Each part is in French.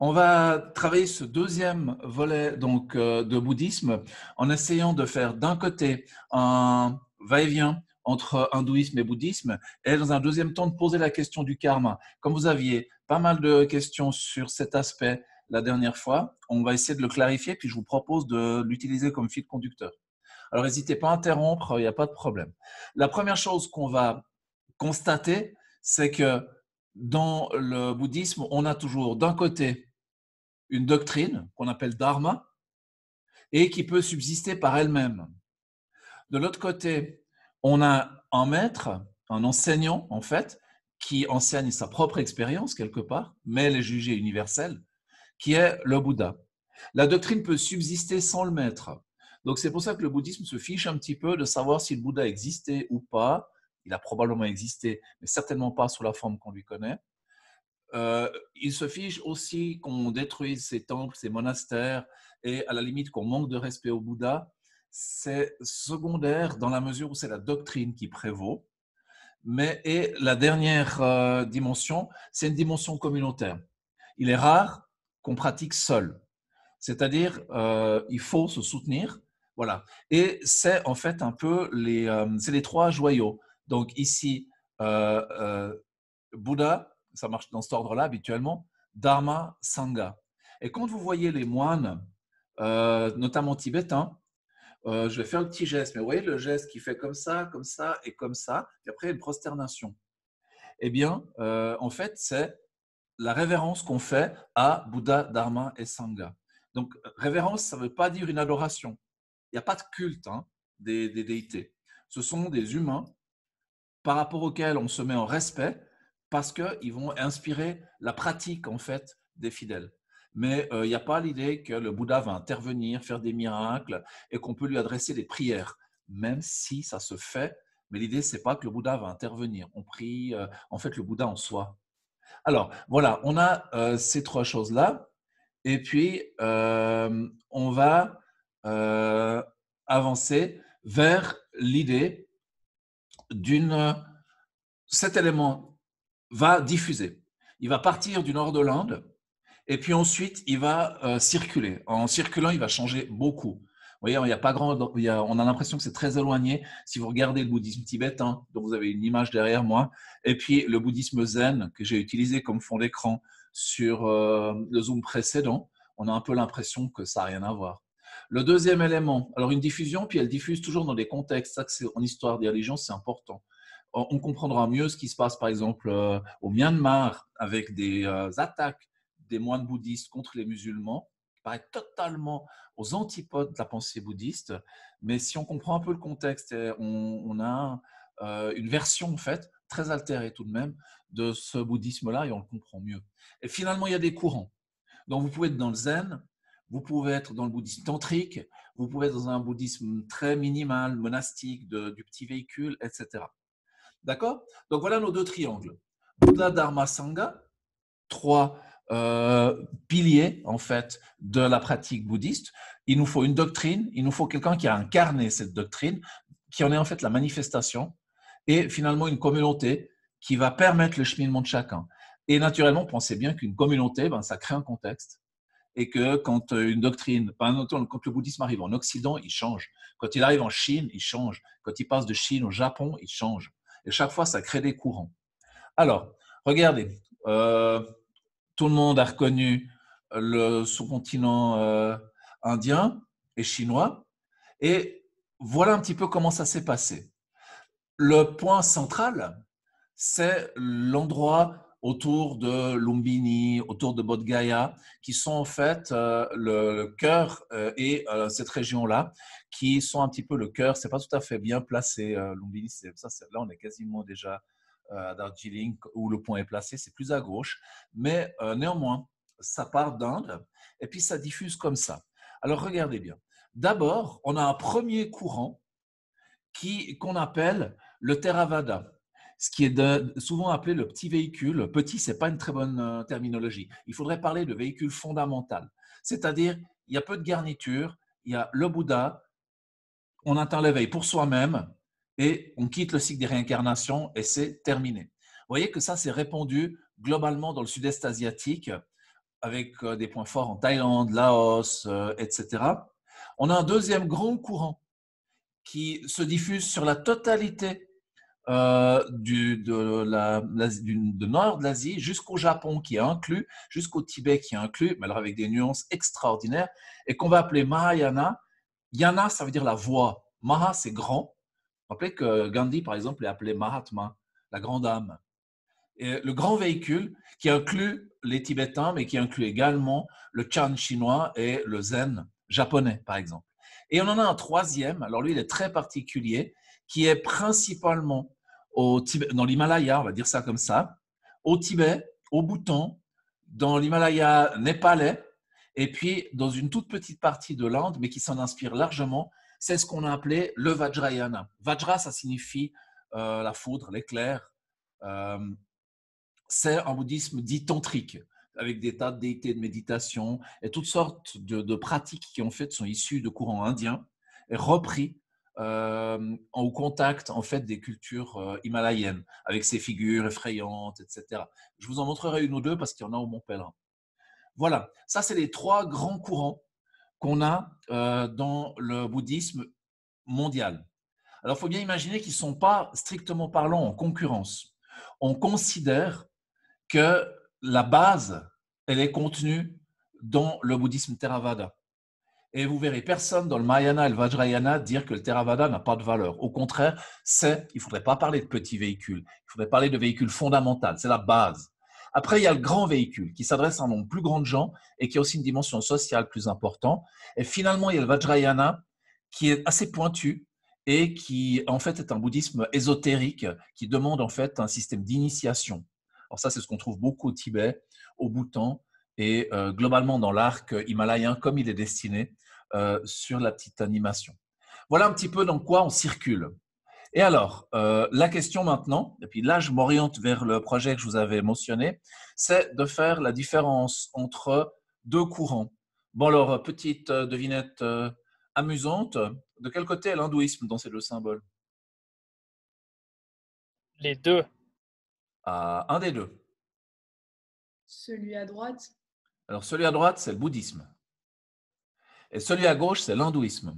On va travailler ce deuxième volet donc, euh, de bouddhisme en essayant de faire d'un côté un va-et-vient entre hindouisme et bouddhisme, et dans un deuxième temps de poser la question du karma. Comme vous aviez pas mal de questions sur cet aspect la dernière fois, on va essayer de le clarifier, puis je vous propose de l'utiliser comme fil conducteur. Alors n'hésitez pas à interrompre, il n'y a pas de problème. La première chose qu'on va constater, c'est que dans le bouddhisme, on a toujours d'un côté une doctrine qu'on appelle dharma et qui peut subsister par elle-même. De l'autre côté, on a un maître, un enseignant en fait, qui enseigne sa propre expérience quelque part, mais elle est jugée universelle, qui est le Bouddha. La doctrine peut subsister sans le maître. Donc c'est pour ça que le bouddhisme se fiche un petit peu de savoir si le Bouddha existait ou pas. Il a probablement existé, mais certainement pas sous la forme qu'on lui connaît. Euh, il se fiche aussi qu'on détruise ces temples, ces monastères et à la limite qu'on manque de respect au Bouddha. C'est secondaire dans la mesure où c'est la doctrine qui prévaut. Mais et la dernière euh, dimension, c'est une dimension communautaire. Il est rare qu'on pratique seul. C'est-à-dire, euh, il faut se soutenir. Voilà. Et c'est en fait un peu les, les trois joyaux. Donc ici, Bouddha, ça marche dans cet ordre-là habituellement, Dharma, Sangha. Et quand vous voyez les moines, euh, notamment tibétains, euh, je vais faire un petit geste, mais vous voyez le geste qui fait comme ça, comme ça et comme ça, et après une prosternation. Eh bien, euh, en fait, c'est la révérence qu'on fait à Bouddha, Dharma et Sangha. Donc, révérence, ça ne veut pas dire une adoration. Il n'y a pas de culte hein, des, des déités. Ce sont des humains par rapport auxquels on se met en respect parce qu'ils vont inspirer la pratique en fait des fidèles. Mais euh, il n'y a pas l'idée que le Bouddha va intervenir, faire des miracles et qu'on peut lui adresser des prières, même si ça se fait. Mais l'idée, c'est pas que le Bouddha va intervenir. On prie euh, en fait le Bouddha en soi. Alors voilà, on a euh, ces trois choses là, et puis on va avancer vers l'idée d'une cet élément va diffuser. Il va partir du nord de l'Inde et puis ensuite il va euh, circuler. En circulant, il va changer beaucoup. Vous voyez, il a pas grand, on a l'impression que c'est très éloigné. Si vous regardez le bouddhisme tibétain, hein, dont vous avez une image derrière moi, et puis le bouddhisme zen que j'ai utilisé comme fond d'écran sur euh, le zoom précédent, on a un peu l'impression que ça n'a rien à voir. Le deuxième élément, alors une diffusion, puis elle diffuse toujours dans des contextes. en histoire des religions, c'est important on comprendra mieux ce qui se passe, par exemple, euh, au Myanmar, avec des euh, attaques des moines bouddhistes contre les musulmans, qui paraît totalement aux antipodes de la pensée bouddhiste. Mais si on comprend un peu le contexte, eh, on, a euh, une version, en fait, très altérée tout de même, de ce bouddhisme-là, et on le comprend mieux. Et finalement, il y a des courants. Donc, vous pouvez être dans le zen, vous pouvez être dans le bouddhisme tantrique, vous pouvez être dans un bouddhisme très minimal, monastique, du petit véhicule, etc. D'accord Donc voilà nos deux triangles. Bouddha Dharma Sangha, trois euh, piliers en fait de la pratique bouddhiste. Il nous faut une doctrine, il nous faut quelqu'un qui a incarné cette doctrine, qui en est en fait la manifestation, et finalement une communauté qui va permettre le cheminement de chacun. Et naturellement, pensez bien qu'une communauté, ben, ça crée un contexte. Et que quand euh, une doctrine, quand le bouddhisme arrive en Occident, il change. Quand il arrive en Chine, il change. Quand il passe de Chine au Japon, il change. Et chaque fois, ça crée des courants. Alors, regardez, euh, tout le monde a reconnu euh, le sous-continent euh, indien et chinois. Et voilà un petit peu comment ça s'est passé. Le point central, c'est l'endroit autour de Lumbini, autour de Bodh Gaya, qui sont en fait euh, le, cœur euh, et euh, cette région-là, qui sont un petit peu le cœur. C'est pas tout à fait bien placé. Lumbini, ça, là, on est quasiment déjà à Darjeeling où le point est placé. C'est plus à gauche, mais néanmoins, ça part d'Inde et puis ça diffuse comme ça. Alors regardez bien. D'abord, on a un premier courant qui qu'on appelle le Theravada ce qui est souvent appelé le petit véhicule. Petit, n'est pas une très bonne euh, terminologie. Il faudrait parler de véhicule fondamental. C'est-à-dire, il y a peu de garniture, il y a le Bouddha, on atteint l'éveil pour soi-même et on quitte le cycle des réincarnations et c'est terminé. Vous voyez que ça, s'est répandu globalement dans le sud-est asiatique avec euh, des points forts en Thaïlande, Laos, euh, etc. On a un deuxième grand courant qui se diffuse sur la totalité euh, du de la, de nord de l'Asie jusqu'au Japon qui est inclus, jusqu'au Tibet qui est inclus, mais alors avec des nuances extraordinaires, et qu'on va appeler Mahayana. Yana, ça veut dire la voix. Maha, c'est grand. rappelez que Gandhi, par exemple, est appelé Mahatma, la grande âme. Et le grand véhicule qui inclut les Tibétains, mais qui inclut également le Chan chinois et le Zen japonais, par exemple. Et on en a un troisième, alors lui, il est très particulier, qui est principalement au Tibet, dans l'Himalaya, on va dire ça comme ça, au Tibet, au Bhoutan, dans l'Himalaya népalais, et puis dans une toute petite partie de l'Inde, mais qui s'en inspire largement, c'est ce qu'on a appelé le Vajrayana. Vajra, ça signifie euh, la foudre, l'éclair. Euh, c'est un bouddhisme dit tantrique, avec des tas de déités de méditation et toutes sortes de, de pratiques qui en fait sont issues de courants indiens et repris euh, en au contact en fait des cultures euh, himalayennes avec ces figures effrayantes, etc. Je vous en montrerai une ou deux parce qu'il y en a au Mont Pèlerin. Voilà, ça c'est les trois grands courants qu'on a euh, dans le bouddhisme mondial. Alors il faut bien imaginer qu'ils ne sont pas strictement parlant en concurrence. On considère que la base, elle est contenue dans le bouddhisme Theravada. Et vous verrez personne dans le Mahayana et le Vajrayana dire que le Theravada n'a pas de valeur. Au contraire, c'est, il ne faudrait pas parler de petits véhicules, il faudrait parler de véhicules fondamentaux, c'est la base. Après, il y a le grand véhicule qui s'adresse à un nombre plus grand de gens et qui a aussi une dimension sociale plus importante. Et finalement, il y a le Vajrayana qui est assez pointu et qui, en fait, est un bouddhisme ésotérique qui demande, en fait, un système d'initiation. Alors ça, c'est ce qu'on trouve beaucoup au Tibet, au Bhoutan, et euh, globalement dans l'arc euh, himalayen comme il est destiné euh, sur la petite animation. Voilà un petit peu dans quoi on circule. Et alors, la question maintenant, et puis là je m'oriente vers le projet que je vous avais mentionné, c'est de faire la différence entre deux courants. Bon alors, petite devinette amusante, de quel côté l'hindouisme dans ces deux symboles Les deux. Ah, un des deux. Celui à droite alors, celui à droite, c'est le bouddhisme. Et celui à gauche, c'est l'hindouisme.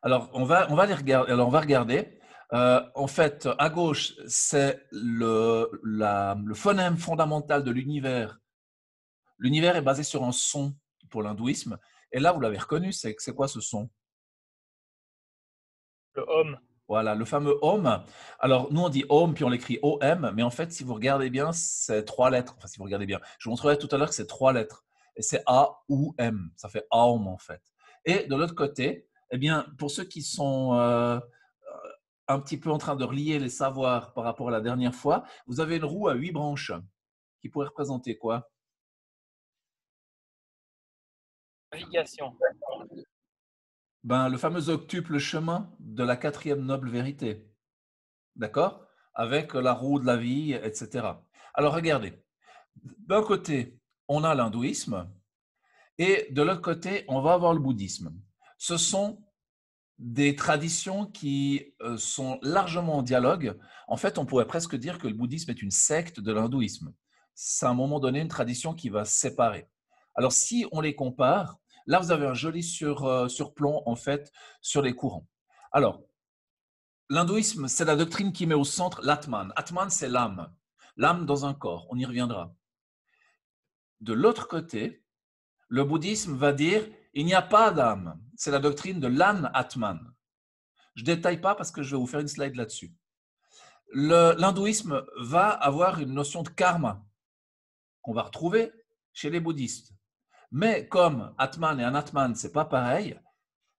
Alors, on va, on va les regarder. Alors, on va regarder. Euh, en fait, à gauche, c'est le, le, phonème fondamental de l'univers. L'univers est basé sur un son pour l'hindouisme. Et là, vous l'avez reconnu, c'est quoi ce son Le homme. Voilà, le fameux OM. Alors, nous, on dit OM, puis on l'écrit OM, mais en fait, si vous regardez bien, c'est trois lettres. Enfin, si vous regardez bien, je vous montrerai tout à l'heure que c'est trois lettres. Et c'est A ou M. Ça fait AOM en fait. Et de l'autre côté, eh bien, pour ceux qui sont euh, euh, un petit peu en train de relier les savoirs par rapport à la dernière fois, vous avez une roue à huit branches qui pourrait représenter quoi Navigation. Ben, le fameux octuple chemin de la quatrième noble vérité. D'accord Avec la roue de la vie, etc. Alors regardez. D'un côté, on a l'hindouisme et de l'autre côté, on va avoir le bouddhisme. Ce sont des traditions qui euh, sont largement en dialogue. En fait, on pourrait presque dire que le bouddhisme est une secte de l'hindouisme. C'est à un moment donné une tradition qui va se séparer. Alors, si on les compare, là, vous avez un joli sur, euh, surplomb, en fait, sur les courants. Alors, l'hindouisme, c'est la doctrine qui met au centre l'atman. Atman, c'est l'âme. L'âme dans un corps, on y reviendra de l'autre côté, le bouddhisme va dire il n'y a pas d'âme. C'est la doctrine de l'an-atman. Je détaille pas parce que je vais vous faire une slide là-dessus. L'hindouisme va avoir une notion de karma qu'on va retrouver chez les bouddhistes. Mais comme Atman et Anatman, c'est pas pareil,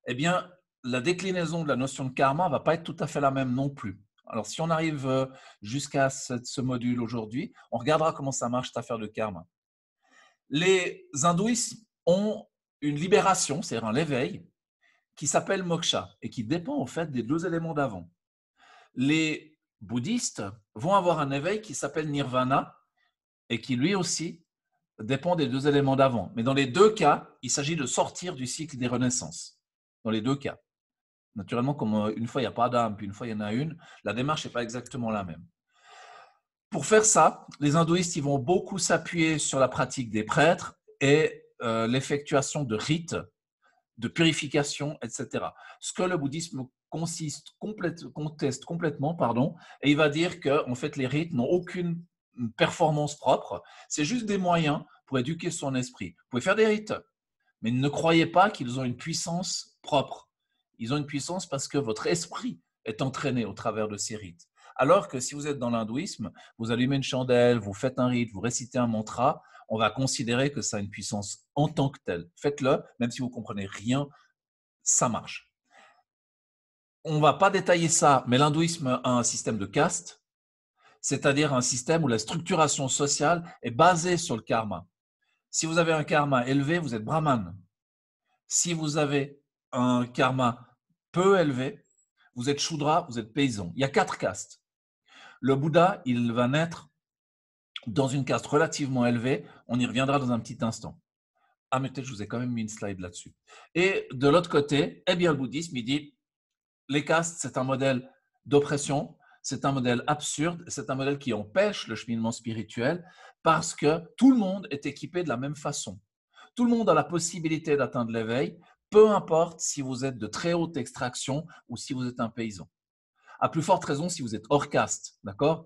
eh bien, la déclinaison de la notion de karma va pas être tout à fait la même non plus. Alors, si on arrive euh, jusqu'à ce, module aujourd'hui, on regardera comment ça marche cette affaire de karma les hindouistes ont une libération, c'est-à-dire un éveil, qui s'appelle moksha et qui dépend en fait des deux éléments d'avant. Les bouddhistes vont avoir un éveil qui s'appelle nirvana et qui lui aussi dépend des deux éléments d'avant. Mais dans les deux cas, il s'agit de sortir du cycle des renaissances. Dans les deux cas. Naturellement, comme euh, une fois il n'y a pas d'âme, puis une fois il y en a une, la démarche n'est pas exactement la même. Pour faire ça, les hindouistes ils vont beaucoup s'appuyer sur la pratique des prêtres et euh, l'effectuation de rites, de purification, etc. Ce que le bouddhisme consiste conteste complètement, pardon, et il va dire que en fait les rites n'ont aucune performance propre, c'est juste des moyens pour éduquer son esprit. Vous pouvez faire des rites, mais ne croyez pas qu'ils ont une puissance propre. Ils ont une puissance parce que votre esprit est entraîné au travers de ces rites. Alors que si vous êtes dans l'hindouisme, vous allumez une chandelle, vous faites un rite, vous récitez un mantra, on va considérer que ça a une puissance en tant que telle. Faites-le, même si vous ne comprenez rien, ça marche. On ne va pas détailler ça, mais l'hindouisme a un système de caste, c'est-à-dire un système où la structuration sociale est basée sur le karma. Si vous avez un karma élevé, vous êtes brahman. Si vous avez un karma peu élevé, vous êtes Shudra, vous êtes paysan. Il y a quatre castes. Le Bouddha, il va naître dans une caste relativement élevée. On y reviendra dans un petit instant. Ah, mais peut-être je vous ai quand même mis une slide là-dessus. Et de l'autre côté, eh bien, le bouddhisme, il dit les castes, c'est un modèle d'oppression, c'est un modèle absurde, c'est un modèle qui empêche le cheminement spirituel parce que tout le monde est équipé de la même façon. Tout le monde a la possibilité d'atteindre l'éveil, peu importe si vous êtes de très haute extraction ou si vous êtes un paysan. À plus forte raison si vous êtes hors caste, d'accord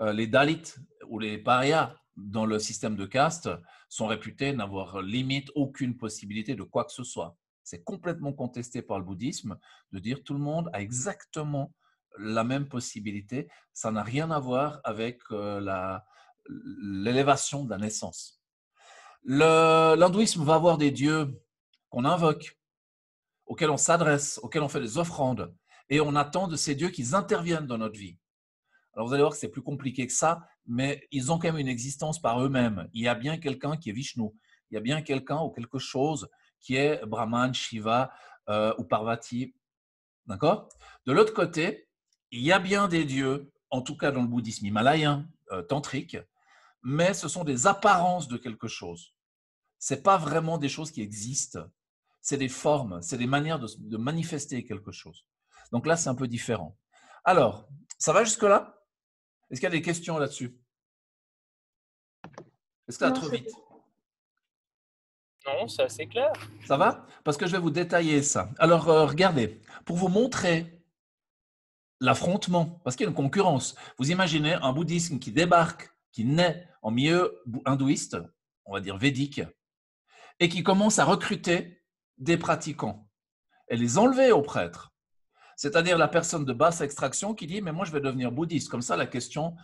euh, Les Dalits ou les parias dans le système de caste sont réputés n'avoir limite aucune possibilité de quoi que ce soit. C'est complètement contesté par le bouddhisme de dire tout le monde a exactement la même possibilité. Ça n'a rien à voir avec euh, l'élévation de la naissance. L'hindouisme va avoir des dieux qu'on invoque, auxquels on s'adresse, auxquels on fait des offrandes et on attend de ces dieux qu'ils interviennent dans notre vie. Alors vous allez voir que c'est plus compliqué que ça, mais ils ont quand même une existence par eux-mêmes. Il y a bien quelqu'un qui est Vishnu, il y a bien quelqu'un ou quelque chose qui est Brahman, Shiva euh, ou Parvati. D'accord De l'autre côté, il y a bien des dieux, en tout cas dans le bouddhisme himalayen, euh, tantrique, mais ce sont des apparences de quelque chose. Ce pas vraiment des choses qui existent, c'est des formes, c'est des manières de manifester quelque chose. Donc là, c'est un peu différent. Alors, ça va jusque-là Est-ce qu'il y a des questions là-dessus Est-ce que ça trop vite Non, c'est assez clair. Ça va Parce que je vais vous détailler ça. Alors, euh, regardez, pour vous montrer l'affrontement, parce qu'il y a une concurrence. Vous imaginez un bouddhisme qui débarque, qui naît en milieu hindouiste, on va dire védique, et qui commence à recruter des pratiquants et les enlever aux prêtres c'est-à-dire la personne de basse extraction qui dit, mais moi je vais devenir bouddhiste. Comme ça, la question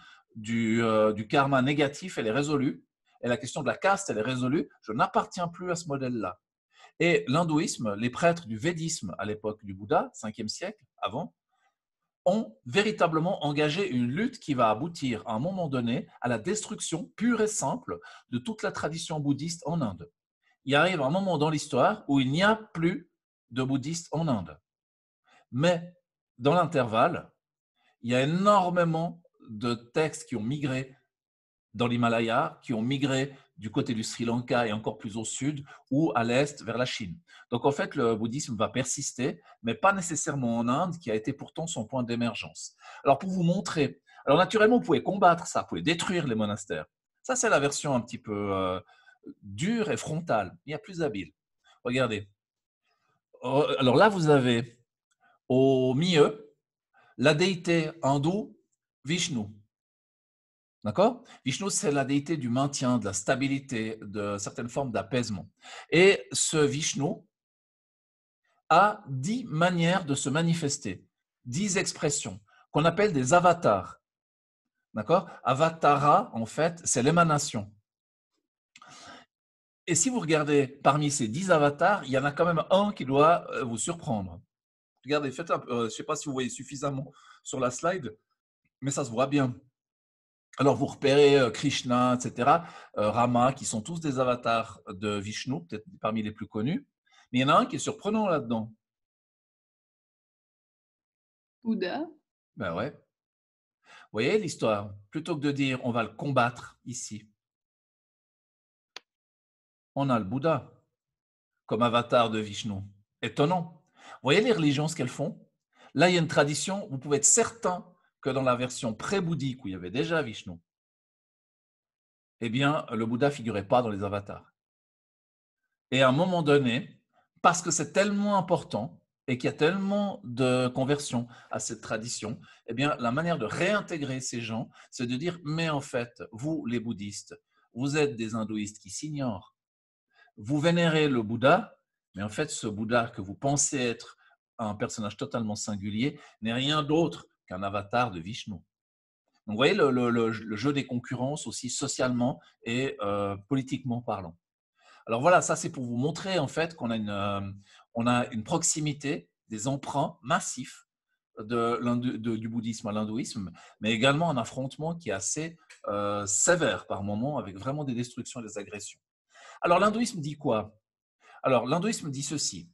euh, du, karma négatif, elle est résolue. Et la question de la caste, elle est résolue. Je n'appartiens plus à ce modèle-là. Et l'hindouisme, les prêtres du védisme à l'époque du Bouddha, 5e siècle avant, ont véritablement engagé une lutte qui va aboutir à un moment donné à la destruction pure et simple de toute la tradition bouddhiste en Inde. Il arrive un moment dans l'histoire où il n'y a plus de bouddhistes en Inde. Mais dans l'intervalle, il y a énormément de textes qui ont migré dans l'Himalaya, qui ont migré du côté du Sri Lanka et encore plus au sud ou à l'est vers la Chine. Donc en fait, le bouddhisme va persister, mais pas nécessairement en Inde, qui a été pourtant son point d'émergence. Alors pour vous montrer, alors naturellement, vous pouvez combattre ça, vous pouvez détruire les monastères. Ça, c'est la version un petit peu euh, dure et frontale. Il y a plus habile. Regardez. Euh, alors là, vous avez au milieu la déité hindoue Vishnu. D'accord Vishnu, c'est la déité du maintien, de la stabilité, de certaines formes d'apaisement. Et ce Vishnu a dix manières de se manifester, dix expressions qu'on appelle des avatars. D'accord Avatara, en fait, c'est l'émanation. Et si vous regardez parmi ces dix avatars, il y en a quand même un qui doit euh, vous surprendre. Regardez, faites euh, je ne sais pas si vous voyez suffisamment sur la slide, mais ça se voit bien. Alors, vous repérez euh, Krishna, etc., euh, Rama, qui sont tous des avatars de Vishnu, peut-être parmi les plus connus. Mais il y en a un qui est surprenant là-dedans. Bouddha. Ben ouais. Vous voyez l'histoire Plutôt que de dire on va le combattre ici, on a le Bouddha comme avatar de Vishnu. Étonnant voyez les religions, ce qu'elles font Là, il y a une tradition, vous pouvez être certain que dans la version pré-bouddhique où il y avait déjà Vishnu, eh bien, le Bouddha ne figurait pas dans les avatars. Et à un moment donné, parce que c'est tellement important et qu'il y a tellement de conversion à cette tradition, eh bien, la manière de réintégrer ces gens, c'est de dire, mais en fait, vous, les bouddhistes, vous êtes des hindouistes qui s'ignorent. Vous vénérez le Bouddha, mais en fait, ce Bouddha que vous pensez être un personnage totalement singulier n'est rien d'autre qu'un avatar de Vishnu. vous voyez le, jeu des concurrences aussi socialement et euh, politiquement parlant. Alors voilà, ça c'est pour vous montrer en fait qu'on a une, euh, proximité des emprunts massifs du bouddhisme à l'hindouisme, mais également un affrontement qui est assez euh, sévère par moments, avec vraiment des destructions et des agressions. Alors l'hindouisme dit quoi Alors l'hindouisme dit ceci.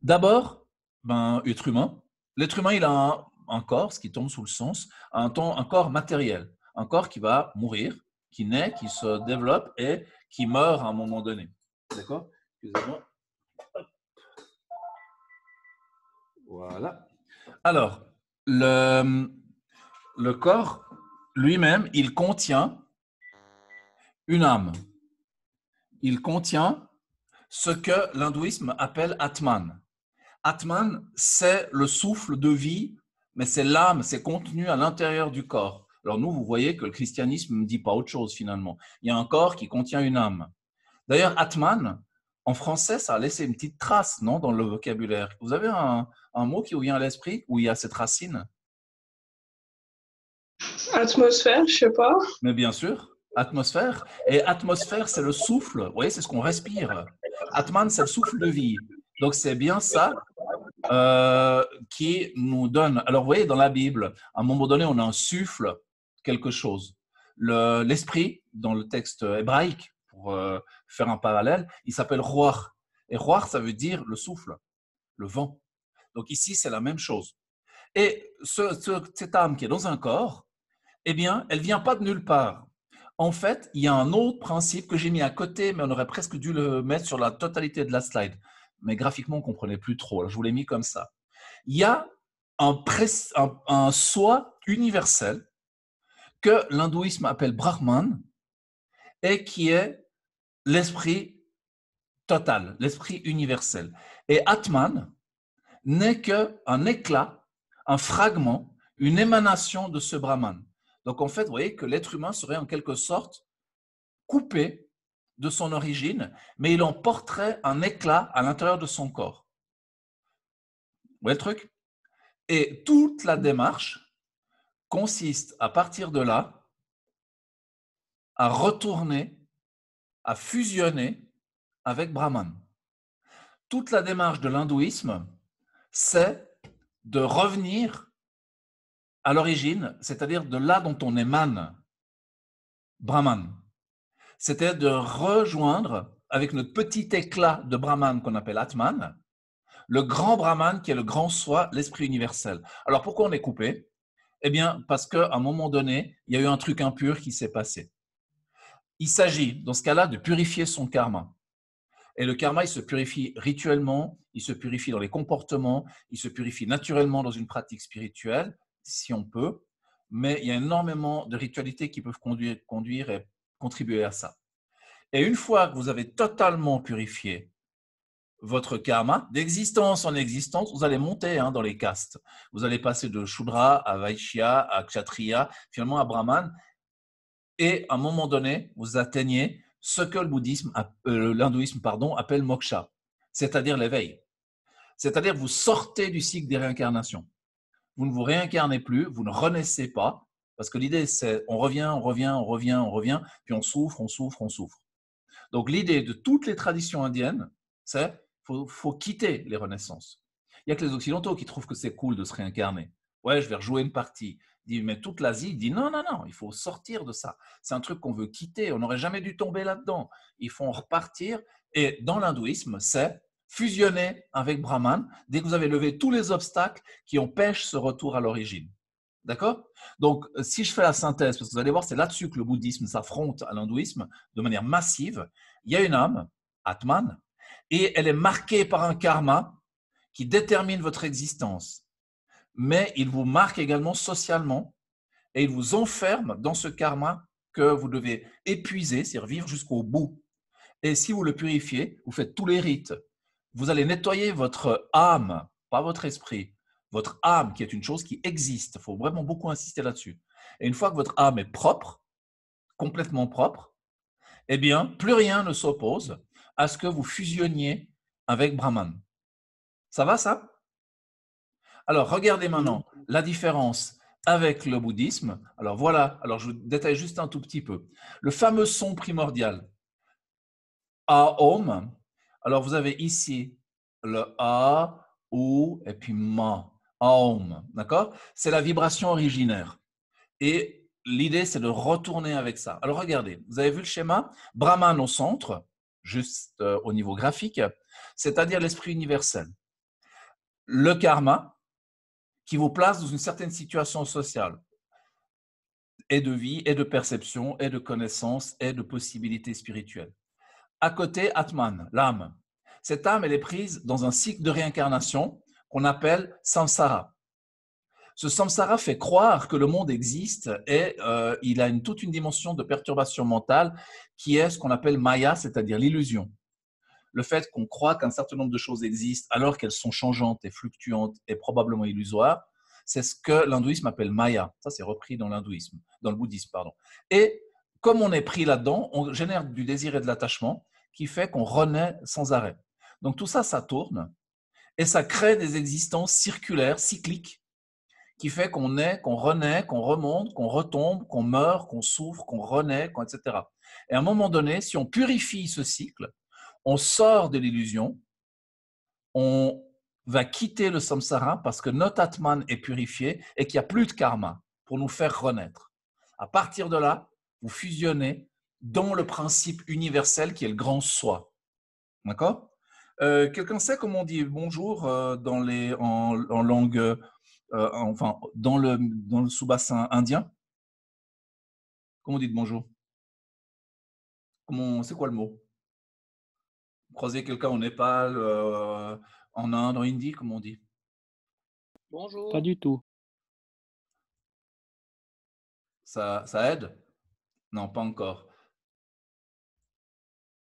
D'abord, ben, être humain. L'être humain, il a un, corps, ce qui tombe sous le sens, un, corps matériel, un corps qui va mourir, qui naît, qui se développe et qui meurt à un moment donné. D'accord Excusez-moi. Voilà. Alors, le, le corps lui-même, il contient une âme. Il contient ce que l'hindouisme appelle Atman. Atman, c'est le souffle de vie, mais c'est l'âme, c'est contenu à l'intérieur du corps. Alors nous, vous voyez que le christianisme ne dit pas autre chose finalement. Il y a un corps qui contient une âme. D'ailleurs, Atman, en français, ça a laissé une petite trace, non, dans le vocabulaire. Vous avez un, mot qui vous vient à l'esprit où il y a cette racine Atmosphère, je sais pas. Mais bien sûr, atmosphère. Et atmosphère, c'est le souffle. Vous voyez, c'est ce qu'on respire. Atman, c'est le souffle de vie. Donc c'est bien ça euh, qui nous donne. Alors vous voyez, dans la Bible, à un moment donné, on a un souffle, quelque chose. L'esprit, dans le texte hébraïque, pour euh, faire un parallèle, il s'appelle roar. Et roar, ça veut dire le souffle, le vent. Donc ici, c'est la même chose. Et cette âme qui est dans un corps, eh bien, elle vient pas de nulle part. En fait, il y a un autre principe que j'ai mis à côté, mais on aurait presque dû le mettre sur la totalité de la slide mais graphiquement, on ne comprenait plus trop. je vous l'ai mis comme ça. Il y a un, un soi universel que l'hindouisme appelle Brahman et qui est l'esprit total, l'esprit universel. Et Atman n'est qu'un éclat, un fragment, une émanation de ce Brahman. Donc en fait, vous voyez que l'être humain serait en quelque sorte coupé de son origine, mais il en porterait un éclat à l'intérieur de son corps. Vous voyez le truc Et toute la démarche consiste à partir de là à retourner, à fusionner avec Brahman. Toute la démarche de l'hindouisme, c'est de revenir à l'origine, c'est-à-dire de là dont on émane Brahman c'était de rejoindre avec notre petit éclat de Brahman qu'on appelle Atman, le grand Brahman qui est le grand soi, l'esprit universel. Alors pourquoi on est coupé Eh bien parce qu'à un moment donné, il y a eu un truc impur qui s'est passé. Il s'agit dans ce cas-là de purifier son karma. Et le karma, il se purifie rituellement, il se purifie dans les comportements, il se purifie naturellement dans une pratique spirituelle, si on peut. Mais il y a énormément de ritualités qui peuvent conduire, conduire contribuer à ça. Et une fois que vous avez totalement purifié votre karma, d'existence en existence, vous allez monter hein, dans les castes. Vous allez passer de Shudra à Vaishya, à Kshatriya, finalement à Brahman. Et à un moment donné, vous atteignez ce que le bouddhisme, euh, l'hindouisme pardon, appelle moksha, c'est-à-dire l'éveil. C'est-à-dire vous sortez du cycle des réincarnations. Vous ne vous réincarnez plus, vous ne renaissez pas, parce que l'idée, c'est on revient, on revient, on revient, on revient, puis on souffre, on souffre, on souffre. Donc l'idée de toutes les traditions indiennes, c'est faut, faut quitter les renaissances. Il n'y a que les Occidentaux qui trouvent que c'est cool de se réincarner. Ouais, je vais rejouer une partie. Mais toute l'Asie dit non, non, non, il faut sortir de ça. C'est un truc qu'on veut quitter. On n'aurait jamais dû tomber là-dedans. faut en repartir. Et dans l'hindouisme, c'est fusionner avec Brahman dès que vous avez levé tous les obstacles qui empêchent ce retour à l'origine. D'accord Donc, euh, si je fais la synthèse, parce que vous allez voir, c'est là-dessus que le bouddhisme s'affronte à l'hindouisme de manière massive, il y a une âme, Atman, et elle est marquée par un karma qui détermine votre existence. Mais il vous marque également socialement et il vous enferme dans ce karma que vous devez épuiser, servir jusqu'au bout. Et si vous le purifiez, vous faites tous les rites. Vous allez nettoyer votre âme, pas votre esprit, votre âme qui est une chose qui existe. Il faut vraiment beaucoup insister là-dessus. Et une fois que votre âme est propre, complètement propre, eh bien, plus rien ne s'oppose à ce que vous fusionniez avec Brahman. Ça va ça Alors, regardez maintenant la différence avec le bouddhisme. Alors voilà, alors je vous détaille juste un tout petit peu. Le fameux son primordial. A Om. Alors vous avez ici le A, O et puis Ma. Aum, d'accord C'est la vibration originaire. Et l'idée, c'est de retourner avec ça. Alors regardez, vous avez vu le schéma Brahman au centre, juste euh, au niveau graphique, c'est-à-dire l'esprit universel. Le karma, qui vous place dans une certaine situation sociale, et de vie, et de perception, et de connaissance, et de possibilités spirituelles. À côté, Atman, l'âme. Cette âme, elle est prise dans un cycle de réincarnation qu'on appelle samsara. Ce samsara fait croire que le monde existe et euh, il a toute une dimension de perturbation mentale qui est ce qu'on appelle maya, c'est-à-dire l'illusion. Le fait qu'on croit qu'un certain nombre de choses existent alors qu'elles sont changeantes et fluctuantes et probablement illusoires, c'est ce que l'hindouisme appelle maya. Ça, c'est repris dans l'hindouisme, dans le bouddhisme, pardon. Et comme on est pris là-dedans, on génère du désir et de l'attachement qui fait qu'on renaît sans arrêt. Donc tout ça, ça tourne et ça crée des existences circulaires, cycliques, qui fait qu'on naît, qu'on renaît, qu'on remonte, qu'on retombe, qu'on meurt, qu'on souffre, qu'on renaît, etc. Et à un moment donné, si on purifie ce cycle, on sort de l'illusion, on va quitter le samsara parce que notre atman est purifié et qu'il n'y a plus de karma pour nous faire renaître. À partir de là, vous fusionnez dans le principe universel qui est le grand soi. D'accord euh, quelqu'un sait comment on dit bonjour euh, dans les, en, langue, euh, enfin, dans le, dans le sous-bassin indien Comment on dit bonjour C'est quoi le mot Croiser quelqu'un au Népal, en Inde, en Hindi, comment on dit Bonjour. Pas du tout. Ça, ça aide Non, pas encore.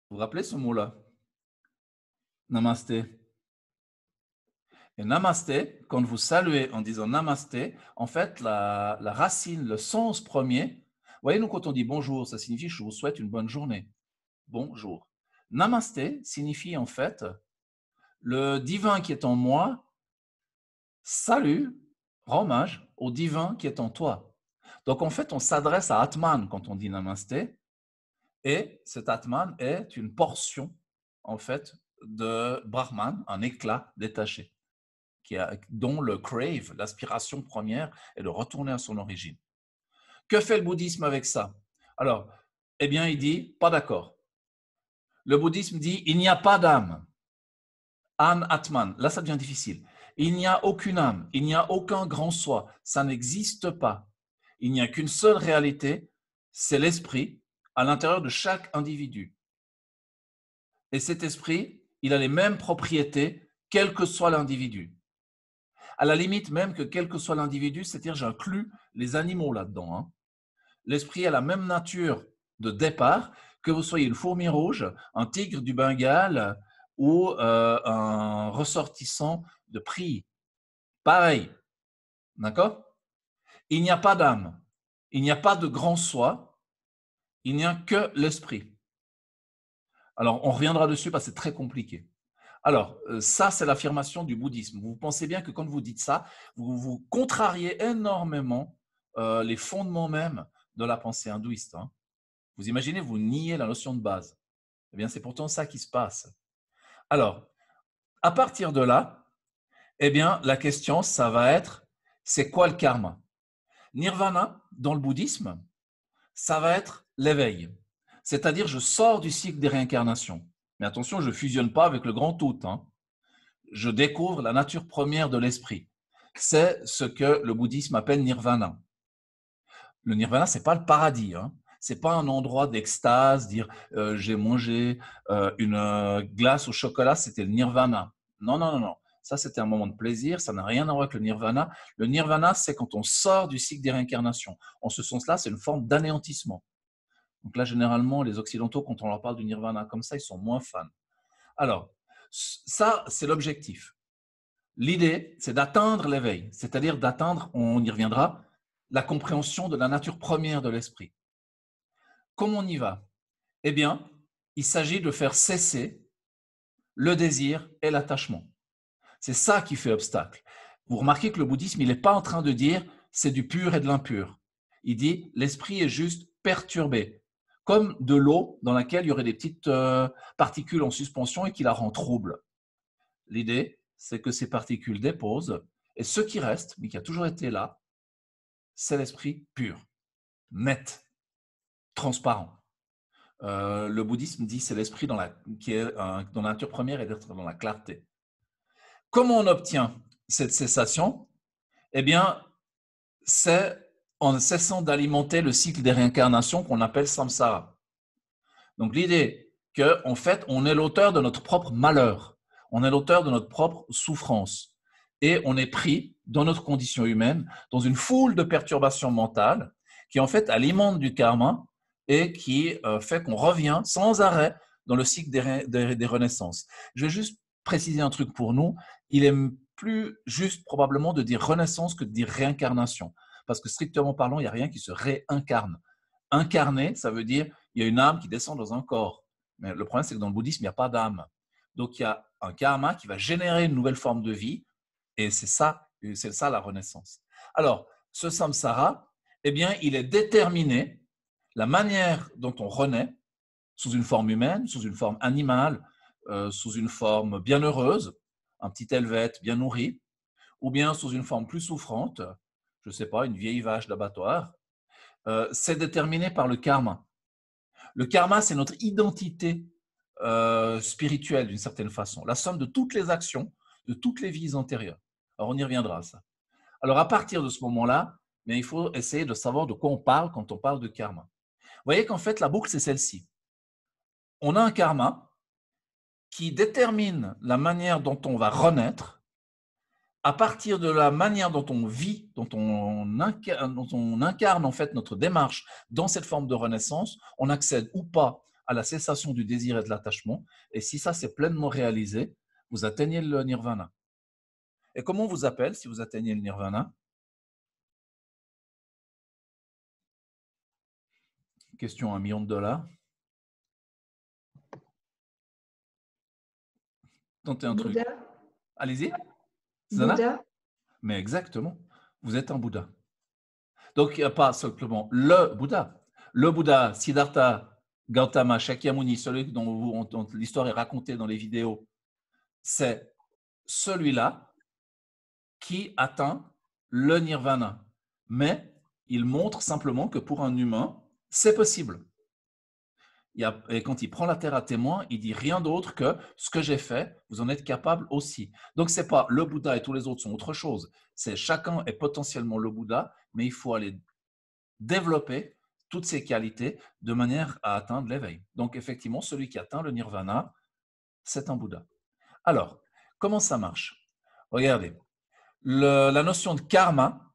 Vous vous rappelez ce mot-là Namaste. Et Namaste, quand vous saluez en disant Namasté, en fait, la, racine, le sens premier, voyez, nous, quand on dit bonjour, ça signifie je vous souhaite une bonne journée. Bonjour. Namasté signifie en fait le divin qui est en moi, salue, rend hommage au divin qui est en toi. Donc en fait, on s'adresse à Atman quand on dit Namasté, et cet Atman est une portion en fait de Brahman, un éclat détaché, qui a, dont le crave, l'aspiration première, est de retourner à son origine. Que fait le bouddhisme avec ça Alors, eh bien, il dit, pas d'accord. Le bouddhisme dit, il n'y a pas d'âme. An Atman, là ça devient difficile. Il n'y a aucune âme, il n'y a aucun grand soi, ça n'existe pas. Il n'y a qu'une seule réalité, c'est l'esprit à l'intérieur de chaque individu. Et cet esprit, il a les mêmes propriétés, quel que soit l'individu. À la limite même que quel que soit l'individu, c'est-à-dire j'inclus les animaux là-dedans. Hein. L'esprit a la même nature de départ, que vous soyez une fourmi rouge, un tigre du Bengale ou euh, un ressortissant de prix. Pareil. D'accord Il n'y a pas d'âme, il n'y a pas de grand soi, il n'y a que l'esprit. Alors, on reviendra dessus parce que c'est très compliqué. Alors, euh, ça, c'est l'affirmation du bouddhisme. Vous pensez bien que quand vous dites ça, vous, contrariez énormément euh, les fondements même de la pensée hindouiste. Hein. Vous imaginez, vous niez la notion de base. Eh bien, c'est pourtant ça qui se passe. Alors, à partir de là, eh bien, la question, ça va être, c'est quoi le karma Nirvana, dans le bouddhisme, ça va être l'éveil c'est-à-dire je sors du cycle des réincarnations. Mais attention, je ne fusionne pas avec le grand tout. Hein. Je découvre la nature première de l'esprit. C'est ce que le bouddhisme appelle nirvana. Le nirvana, n'est pas le paradis. Ce hein. C'est pas un endroit d'extase, dire euh, j'ai mangé euh, une euh, glace au chocolat, c'était le nirvana. Non, non, non, non. Ça, c'était un moment de plaisir, ça n'a rien à voir avec le nirvana. Le nirvana, c'est quand on sort du cycle des réincarnations. En ce sens-là, c'est une forme d'anéantissement. Donc là, généralement, les Occidentaux, quand on leur parle du nirvana comme ça, ils sont moins fans. Alors, ça, c'est l'objectif. L'idée, c'est d'atteindre l'éveil, c'est-à-dire d'atteindre, on y reviendra, la compréhension de la nature première de l'esprit. Comment on y va Eh bien, il s'agit de faire cesser le désir et l'attachement. C'est ça qui fait obstacle. Vous remarquez que le bouddhisme, il n'est pas en train de dire c'est du pur et de l'impur. Il dit l'esprit est juste perturbé comme de l'eau dans laquelle il y aurait des petites euh, particules en suspension et qui la rend trouble. L'idée, c'est que ces particules déposent et ce qui reste, mais qui a toujours été là, c'est l'esprit pur, net, transparent. Euh, le bouddhisme dit c'est l'esprit dans la, qui est euh, dans la nature première et d'être dans la clarté. Comment on obtient cette cessation Eh bien, c'est en cessant d'alimenter le cycle des réincarnations qu'on appelle samsara. Donc l'idée que en fait, on est l'auteur de notre propre malheur, on est l'auteur de notre propre souffrance et on est pris dans notre condition humaine dans une foule de perturbations mentales qui en fait alimentent du karma et qui euh, fait qu'on revient sans arrêt dans le cycle des, des, renaissances. Je vais juste préciser un truc pour nous. Il est plus juste probablement de dire renaissance que de dire réincarnation parce que strictement parlant, il n'y a rien qui se réincarne. Incarner, ça veut dire il y a une âme qui descend dans un corps. Mais le problème, c'est que dans le bouddhisme, il n'y a pas d'âme. Donc, il y a un karma qui va générer une nouvelle forme de vie, et c'est ça, c'est ça la renaissance. Alors, ce samsara, eh bien, il est déterminé. La manière dont on renaît, sous une forme humaine, sous une forme animale, euh, sous une forme bienheureuse, un petit helvète bien nourri, ou bien sous une forme plus souffrante, je ne sais pas, une vieille vache d'abattoir, euh, c'est déterminé par le karma. Le karma, c'est notre identité euh, spirituelle d'une certaine façon, la somme de toutes les actions, de toutes les vies antérieures. Alors on y reviendra ça. Alors à partir de ce moment-là, mais il faut essayer de savoir de quoi on parle quand on parle de karma. Vous voyez qu'en fait, la boucle, c'est celle-ci. On a un karma qui détermine la manière dont on va renaître à partir de la manière dont on vit, dont on, incarne, en fait notre démarche dans cette forme de renaissance, on accède ou pas à la cessation du désir et de l'attachement. Et si ça c'est pleinement réalisé, vous atteignez le nirvana. Et comment on vous appelle si vous atteignez le nirvana Question à un million de dollars. Tentez un truc. Allez-y. Mais exactement, vous êtes un Bouddha. Donc, il n'y a pas simplement le Bouddha. Le Bouddha, Siddhartha, Gautama, Shakyamuni, celui dont, dont l'histoire est racontée dans les vidéos, c'est celui-là qui atteint le nirvana. Mais il montre simplement que pour un humain, c'est possible et quand il prend la terre à témoin, il dit rien d'autre que ce que j'ai fait, vous en êtes capable aussi. Donc c'est pas le Bouddha et tous les autres sont autre chose. C'est chacun est potentiellement le Bouddha, mais il faut aller développer toutes ses qualités de manière à atteindre l'éveil. Donc effectivement, celui qui atteint le nirvana, c'est un Bouddha. Alors, comment ça marche Regardez, la notion de karma,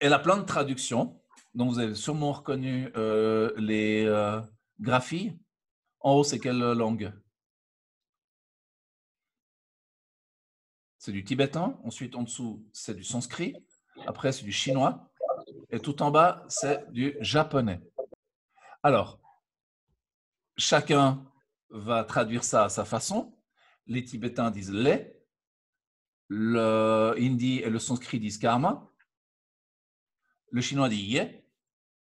est la pleine de traduction donc, vous avez sûrement reconnu euh, les euh, graphies. En haut, c'est quelle euh, langue C'est du tibétain. Ensuite, en dessous, c'est du sanskrit. Après, c'est du chinois. Et tout en bas, c'est du japonais. Alors, chacun va traduire ça à sa façon. Les Tibétains disent les, le hindi et le sanskrit disent karma, le chinois dit yé »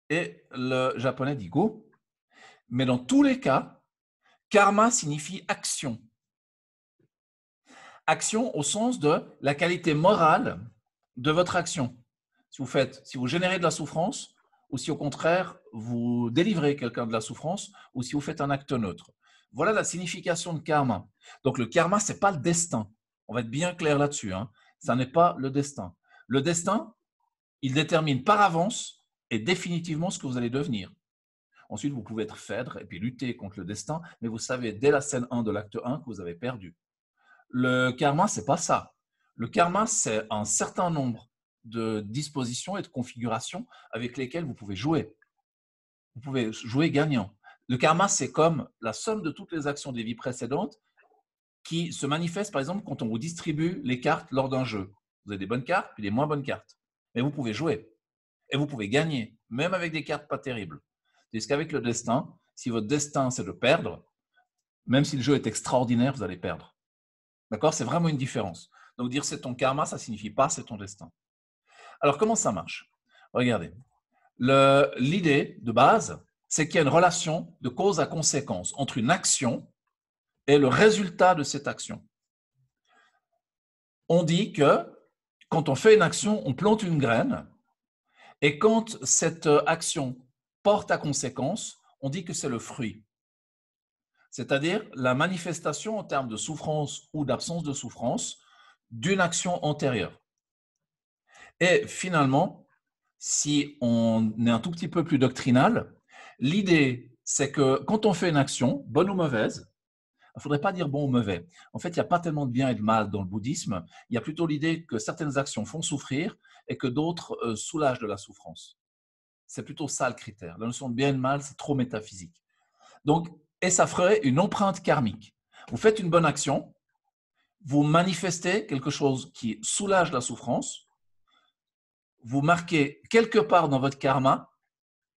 et le japonais dit go. Mais dans tous les cas, karma signifie action. Action au sens de la qualité morale de votre action. Si vous faites, si vous générez de la souffrance, ou si au contraire vous délivrez quelqu'un de la souffrance, ou si vous faites un acte neutre. Voilà la signification de karma. Donc le karma, c'est pas le destin. On va être bien clair là-dessus. Ce hein. Ça n'est pas le destin. Le destin, il détermine par avance et définitivement ce que vous allez devenir. Ensuite, vous pouvez être phèdre et puis lutter contre le destin, mais vous savez dès la scène 1 de l'acte 1 que vous avez perdu. Le karma, c'est pas ça. Le karma, c'est un certain nombre de dispositions et de configurations avec lesquelles vous pouvez jouer. Vous pouvez jouer gagnant. Le karma, c'est comme la somme de toutes les actions des vies précédentes qui se manifeste, par exemple, quand on vous distribue les cartes lors d'un jeu. Vous avez des bonnes cartes, puis des moins bonnes cartes mais vous pouvez jouer et vous pouvez gagner, même avec des cartes pas terribles. ce qu'avec le destin, si votre destin c'est de perdre, même si le jeu est extraordinaire, vous allez perdre. D'accord C'est vraiment une différence. Donc dire c'est ton karma, ça signifie pas c'est ton destin. Alors comment ça marche Regardez, l'idée de base, c'est qu'il y a une relation de cause à conséquence entre une action et le résultat de cette action. On dit que quand on fait une action, on plante une graine, et quand cette euh, action porte à conséquence, on dit que c'est le fruit. C'est-à-dire la manifestation en termes de souffrance ou d'absence de souffrance d'une action antérieure. Et finalement, si on est un tout petit peu plus doctrinal, l'idée, c'est que quand on fait une action, bonne ou mauvaise, il ne faudrait pas dire bon ou mauvais. En fait, il n'y a pas tellement de bien et de mal dans le bouddhisme. Il y a plutôt l'idée que certaines actions font souffrir et que d'autres euh, soulagent de la souffrance. C'est plutôt ça le critère. La notion de bien et de mal, c'est trop métaphysique. Donc, et ça ferait une empreinte karmique. Vous faites une bonne action, vous manifestez quelque chose qui soulage la souffrance, vous marquez quelque part dans votre karma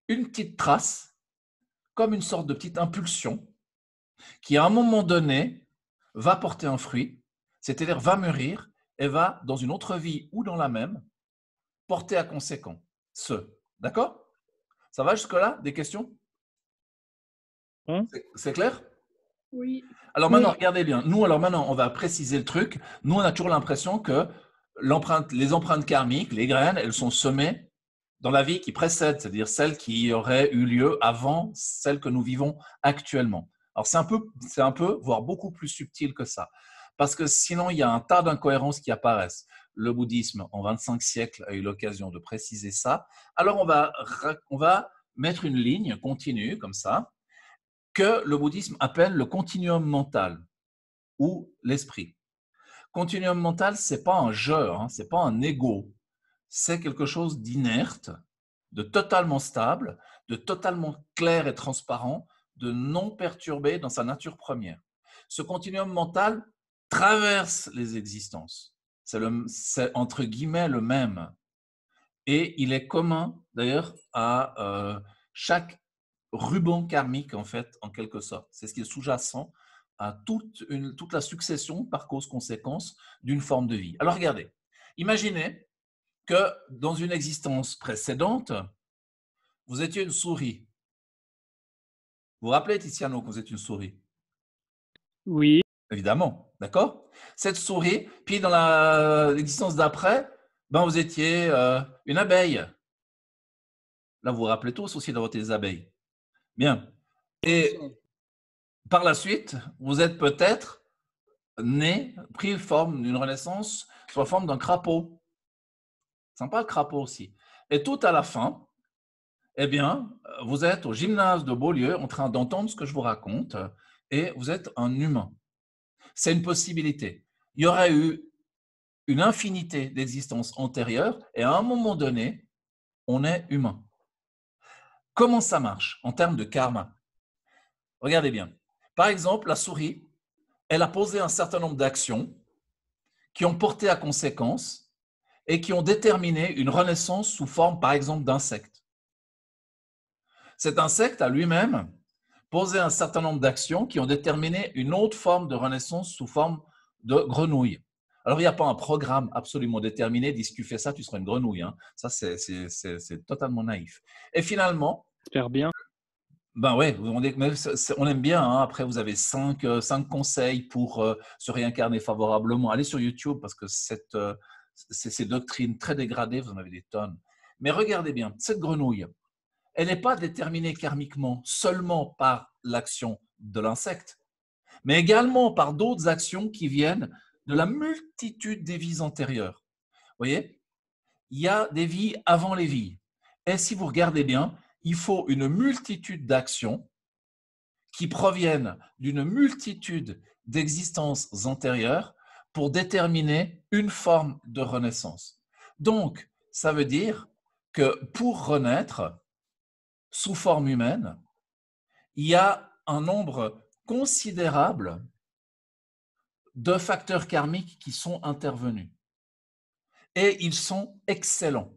une petite trace, comme une sorte de petite impulsion, qui à un moment donné va porter un fruit, c'est-à-dire va mûrir et va, dans une autre vie ou dans la même, porter à conséquent ce. D'accord Ça va jusque-là Des questions hein C'est clair Oui. Alors maintenant, regardez bien. Nous, alors maintenant, on va préciser le truc. Nous, on a toujours l'impression que les empreintes karmiques, les graines, elles sont semées dans la vie qui précède, c'est-à-dire celle qui aurait eu lieu avant celle que nous vivons actuellement. Alors c'est un peu, c'est un peu, voire beaucoup plus subtil que ça, parce que sinon il y a un tas d'incohérences qui apparaissent. Le bouddhisme, en 25 siècles, a eu l'occasion de préciser ça. Alors on va, on va mettre une ligne continue comme ça, que le bouddhisme appelle le continuum mental ou l'esprit. Continuum mental, c'est pas un je, ce hein, c'est pas un ego, c'est quelque chose d'inerte, de totalement stable, de totalement clair et transparent, de non perturbé dans sa nature première. Ce continuum mental traverse les existences. C'est, le, c'est entre guillemets le même. Et il est commun d'ailleurs à euh, chaque ruban karmique en fait, en quelque sorte. C'est ce qui est sous-jacent à toute, une, toute la succession par cause-conséquence d'une forme de vie. Alors regardez, imaginez que dans une existence précédente, vous étiez une souris vous rappelez, Tiziano, que vous êtes une souris Oui. Évidemment, d'accord Cette souris, puis dans euh, l'existence d'après, ben vous étiez euh, une abeille. Là, vous vous rappelez tous aussi d'avoir été des abeilles. Bien. Et par la suite, vous êtes peut-être né, pris forme d'une renaissance sous forme d'un crapaud. Sympa le crapaud aussi. Et tout à la fin, eh bien, vous êtes au gymnase de Beaulieu en train d'entendre ce que je vous raconte et vous êtes un humain. C'est une possibilité. Il y aurait eu une infinité d'existences antérieures et à un moment donné, on est humain. Comment ça marche en termes de karma Regardez bien. Par exemple, la souris, elle a posé un certain nombre d'actions qui ont porté à conséquence et qui ont déterminé une renaissance sous forme, par exemple, d'insectes. Cet insecte a lui-même posé un certain nombre d'actions qui ont déterminé une autre forme de renaissance sous forme de grenouille. Alors, il n'y a pas un programme absolument déterminé, dis tu fais ça, tu seras une grenouille. Hein. Ça, c'est totalement naïf. Et finalement. J'espère bien. Ben oui, on, aime bien. Hein. Après, vous avez cinq, euh, conseils pour euh, se réincarner favorablement. Allez sur YouTube parce que cette, euh, ces doctrines très dégradées, vous en avez des tonnes. Mais regardez bien, cette grenouille, elle n'est pas déterminée karmiquement seulement par l'action de l'insecte, mais également par d'autres actions qui viennent de la multitude des vies antérieures. Vous voyez, il y a des vies avant les vies. Et si vous regardez bien, il faut une multitude d'actions qui proviennent d'une multitude d'existences antérieures pour déterminer une forme de renaissance. Donc, ça veut dire que pour renaître, sous forme humaine, il y a un nombre considérable de facteurs karmiques qui sont intervenus. Et ils sont excellents.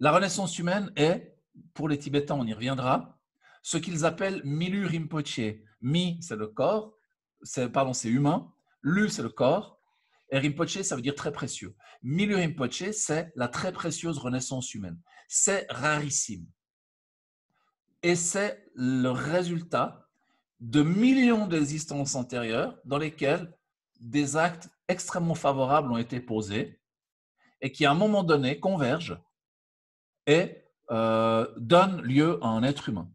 La renaissance humaine est, pour les Tibétains, on y reviendra, ce qu'ils appellent Milu Rinpoche. Mi, c'est le corps, c'est, pardon, c'est humain, Lu, c'est le corps, et Rinpoche, ça veut dire très précieux. Milu Rinpoche, c'est la très précieuse renaissance humaine. C'est rarissime et c'est le résultat de millions d'existences antérieures dans lesquelles des actes extrêmement favorables ont été posés et qui, à un moment donné, convergent et euh, donnent lieu à un être humain.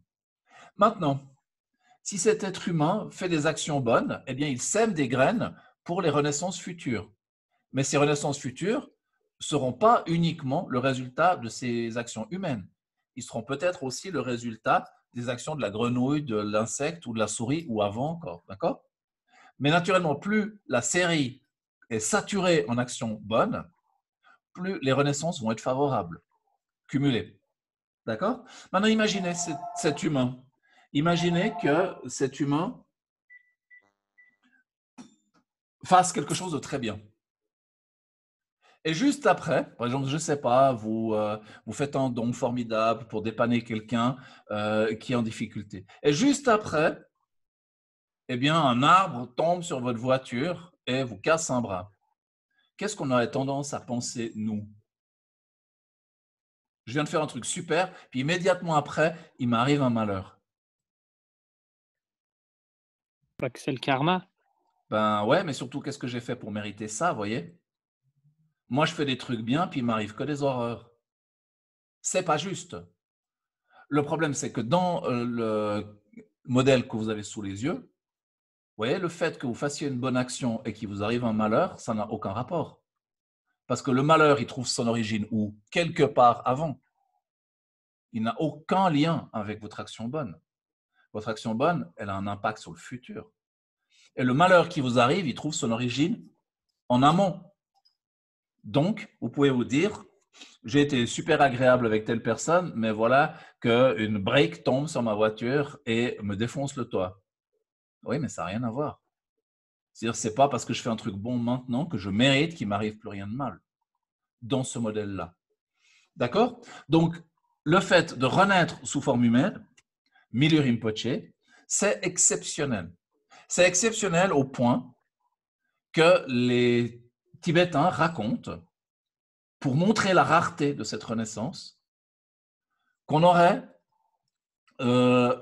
Maintenant, si cet être humain fait des actions bonnes, eh bien, il sème des graines pour les renaissances futures. Mais ces renaissances futures ne seront pas uniquement le résultat de ces actions humaines ils seront peut-être aussi le résultat des actions de la grenouille, de l'insecte ou de la souris ou avant encore. D'accord Mais naturellement, plus la série est saturée en actions bonnes, plus les renaissances vont être favorables, cumulées. D'accord Maintenant, imaginez cet humain. Imaginez que cet humain fasse quelque chose de très bien. Et juste après, par exemple, je ne sais pas, vous, euh, vous faites un don formidable pour dépanner quelqu'un euh, qui est en difficulté. Et juste après, eh bien, un arbre tombe sur votre voiture et vous casse un bras. Qu'est-ce qu'on aurait tendance à penser, nous Je viens de faire un truc super, puis immédiatement après, il m'arrive un malheur. Pas que c'est le karma. Ben ouais, mais surtout, qu'est-ce que j'ai fait pour mériter ça, voyez moi, je fais des trucs bien, puis il m'arrive que des horreurs. C'est pas juste. Le problème, c'est que dans euh, le modèle que vous avez sous les yeux, voyez, le fait que vous fassiez une bonne action et qu'il vous arrive un malheur, ça n'a aucun rapport. Parce que le malheur, il trouve son origine où Quelque part avant. Il n'a aucun lien avec votre action bonne. Votre action bonne, elle a un impact sur le futur. Et le malheur qui vous arrive, il trouve son origine en amont. Donc, vous pouvez vous dire, j'ai été super agréable avec telle personne, mais voilà qu'une break tombe sur ma voiture et me défonce le toit. Oui, mais ça n'a rien à voir. C'est-à-dire, n'est pas parce que je fais un truc bon maintenant que je mérite qu'il m'arrive plus rien de mal dans ce modèle-là. D'accord Donc, le fait de renaître sous forme humaine, milieu Rinpoche, c'est exceptionnel. C'est exceptionnel au point que les Tibétain hein, raconte pour montrer la rareté de cette renaissance, qu'on aurait euh,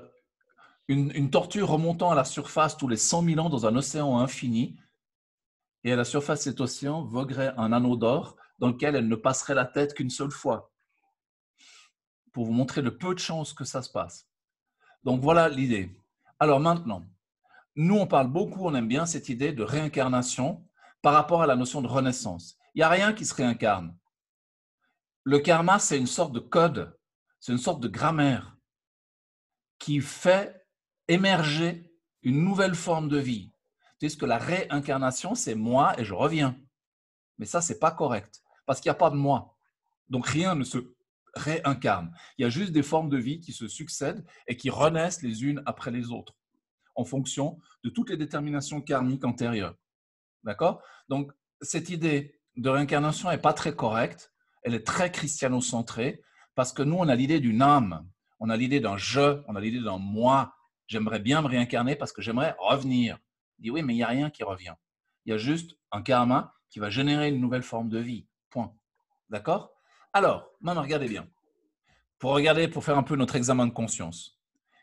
une, tortue remontant à la surface tous les 100 000 ans dans un océan infini, et à la surface cet océan voguerait un anneau d'or dans lequel elle ne passerait la tête qu'une seule fois, pour vous montrer le peu de chance que ça se passe. Donc voilà l'idée. Alors maintenant, nous on parle beaucoup, on aime bien cette idée de réincarnation par rapport à la notion de renaissance. Il n'y a rien qui se réincarne. Le karma, c'est une sorte de code, c'est une sorte de grammaire qui fait émerger une nouvelle forme de vie. C'est-à-dire que la réincarnation, c'est moi et je reviens. Mais ça, n'est pas correct parce qu'il n'y a pas de moi. Donc rien ne se réincarne. Il y a juste des formes de vie qui se succèdent et qui renaissent les unes après les autres en fonction de toutes les déterminations karmiques antérieures. D'accord Donc, cette idée de réincarnation n'est pas très correcte. Elle est très christiano-centrée parce que nous, on a l'idée d'une âme, on a l'idée d'un je, on a l'idée d'un moi. J'aimerais bien me réincarner parce que j'aimerais revenir. Il dit oui, mais il n'y a rien qui revient. Il y a juste un karma qui va générer une nouvelle forme de vie. Point. D'accord Alors, maintenant, regardez bien. Pour regarder, pour faire un peu notre examen de conscience.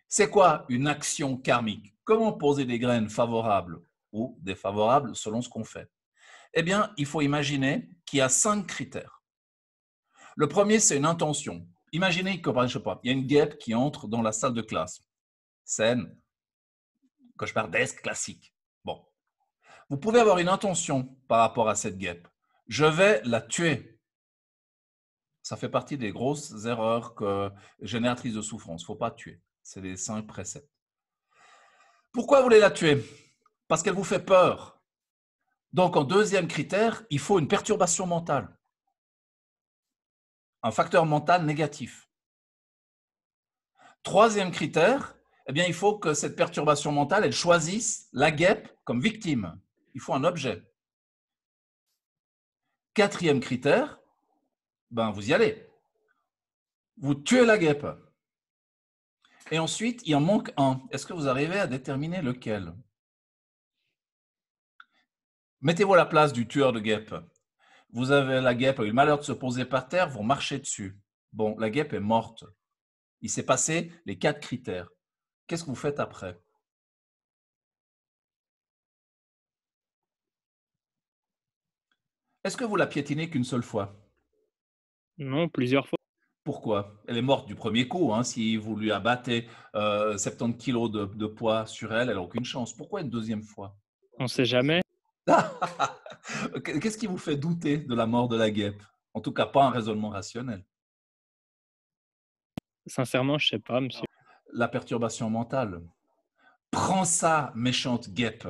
C'est quoi une action karmique Comment poser des graines favorables ou défavorable selon ce qu'on fait Eh bien, il faut imaginer qu'il y a cinq critères. Le premier, c'est une intention. Imaginez que, il y a une guêpe qui entre dans la salle de classe. Scène cauchemardesque, classique. Bon. Vous pouvez avoir une intention par rapport à cette guêpe. Je vais la tuer. Ça fait partie des grosses erreurs que, génératrices de souffrance. Il ne faut pas tuer. C'est les cinq préceptes. Pourquoi voulez vous la tuer parce qu'elle vous fait peur. Donc, en deuxième critère, il faut une perturbation mentale, un facteur mental négatif. Troisième critère, eh bien, il faut que cette perturbation mentale, elle choisisse la guêpe comme victime. Il faut un objet. Quatrième critère, ben, vous y allez. Vous tuez la guêpe. Et ensuite, il en manque un. Est-ce que vous arrivez à déterminer lequel Mettez-vous à la place du tueur de guêpes. Vous avez la guêpe a eu le malheur de se poser par terre, vous marchez dessus. Bon, la guêpe est morte. Il s'est passé les quatre critères. Qu'est-ce que vous faites après Est-ce que vous la piétinez qu'une seule fois Non, plusieurs fois. Pourquoi Elle est morte du premier coup. Hein. Si vous lui abattez euh, 70 kilos de, de, poids sur elle, elle n'a aucune chance. Pourquoi une deuxième fois On ne sait jamais. Qu'est-ce qui vous fait douter de la mort de la guêpe En tout cas, pas un raisonnement rationnel. Sincèrement, je sais pas, monsieur. La perturbation mentale. Prends ça, méchante guêpe.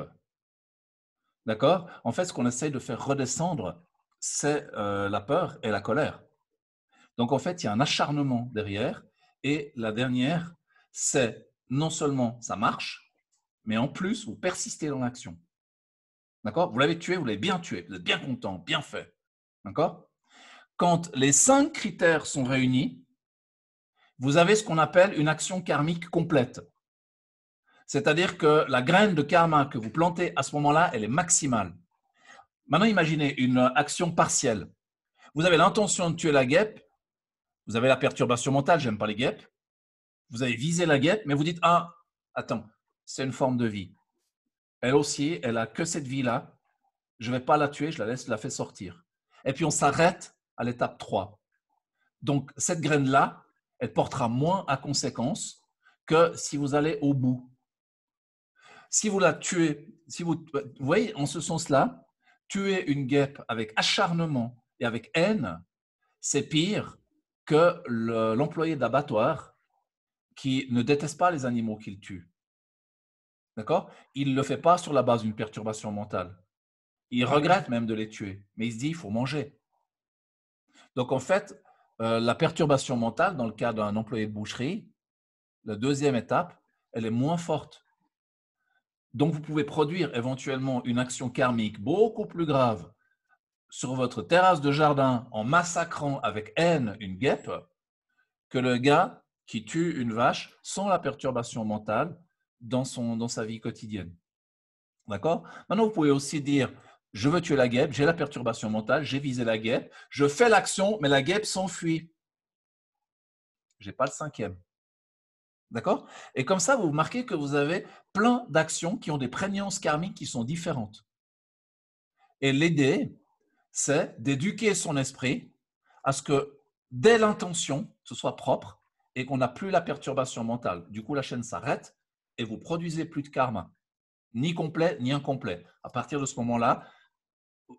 D'accord En fait, ce qu'on essaye de faire redescendre, c'est euh, la peur et la colère. Donc, en fait, il y a un acharnement derrière. Et la dernière, c'est non seulement ça marche, mais en plus, vous persistez dans l'action. Vous l'avez tué, vous l'avez bien tué, vous êtes bien content, bien fait. D'accord Quand les cinq critères sont réunis, vous avez ce qu'on appelle une action karmique complète. C'est-à-dire que la graine de karma que vous plantez à ce moment-là, elle est maximale. Maintenant, imaginez une action partielle. Vous avez l'intention de tuer la guêpe, vous avez la perturbation mentale, j'aime pas les guêpes, vous avez visé la guêpe, mais vous dites, ah, attends, c'est une forme de vie. Elle aussi, elle a que cette vie-là. Je ne vais pas la tuer, je la laisse, je la fais sortir. Et puis on s'arrête à l'étape 3. Donc cette graine-là, elle portera moins à conséquence que si vous allez au bout. Si vous la tuez, si vous, voyez, en ce sens-là, tuer une guêpe avec acharnement et avec haine, c'est pire que l'employé d'abattoir qui ne déteste pas les animaux qu'il tue. Il ne le fait pas sur la base d'une perturbation mentale. Il regrette même de les tuer, mais il se dit il faut manger. Donc en fait, euh, la perturbation mentale, dans le cas d'un employé de boucherie, la deuxième étape, elle est moins forte. Donc vous pouvez produire éventuellement une action karmique beaucoup plus grave sur votre terrasse de jardin en massacrant avec haine une guêpe que le gars qui tue une vache sans la perturbation mentale dans, son, dans sa vie quotidienne. D'accord Maintenant, vous pouvez aussi dire, je veux tuer la guêpe, j'ai la perturbation mentale, j'ai visé la guêpe, je fais l'action, mais la guêpe s'enfuit. Je n'ai pas le cinquième. D'accord Et comme ça, vous marquez que vous avez plein d'actions qui ont des prégnances karmiques qui sont différentes. Et l'idée, c'est d'éduquer son esprit à ce que dès l'intention, ce soit propre et qu'on n'a plus la perturbation mentale. Du coup, la chaîne s'arrête et vous produisez plus de karma, ni complet ni incomplet. À partir de ce moment-là,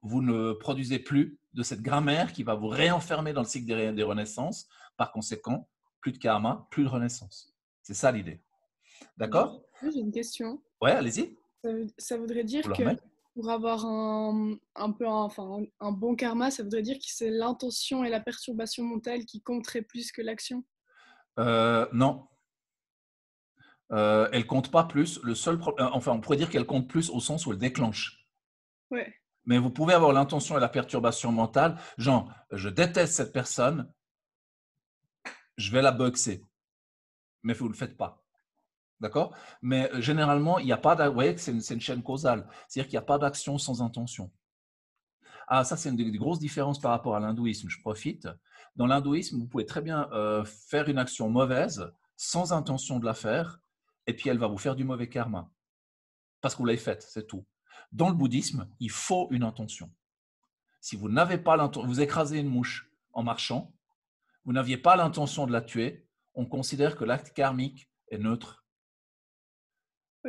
vous ne produisez plus de cette grammaire qui va vous réenfermer dans le cycle des renaissances. Par conséquent, plus de karma, plus de renaissance. C'est ça l'idée. D'accord j'ai une question. Ouais, allez-y. Ça, voudrait dire que pour avoir un, un peu enfin, un bon karma, ça voudrait dire que c'est l'intention et la perturbation mentale qui compteraient plus que l'action euh, Non, euh, elle compte pas plus. Le seul euh, enfin, on pourrait dire qu'elle compte plus au sens où elle déclenche. Mais vous pouvez avoir l'intention et la perturbation mentale, genre, je déteste cette personne, je vais la boxer. Mais vous ne le faites pas. D'accord Mais euh, généralement, il n'y a pas d'action. c'est une, chaîne causale. C'est-à-dire qu'il n'y a pas d'action sans intention. Ah, ça, c'est une grosse différence par rapport à l'hindouisme. Je profite. Dans l'hindouisme, vous pouvez très bien faire une action mauvaise sans intention de la faire et puis elle va vous faire du mauvais karma. Parce que vous l'avez faite, c'est tout. Dans le bouddhisme, il faut une intention. Si vous n'avez pas l'intention, vous écrasez une mouche en marchant, vous n'aviez pas l'intention de la tuer, on considère que l'acte karmique est neutre.